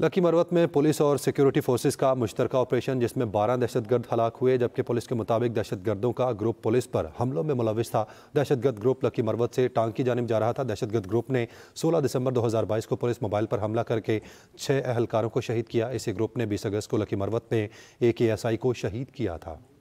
lucky मरवत में police और security forces का मुश्तर ऑपरेशन जिसमें 12 दहशतगर्द हलाक हुए जबकि पुलिस के मुताबिक दहशतगर्दों का ग्रुप पुलिस पर हमलों में मुलविस था दहशतगर्द ग्रुप लकी मरवत से टांग की जानब जा रहा था दहशतगर्द ग्रुप ने 16 दिसंबर 2022 को पुलिस मोबाइल पर हमला करके छः अहलकारों को शहीद किया इसी ग्रुप ने बीस अगस्त को लकी मरवत में एक आई को शहीद किया था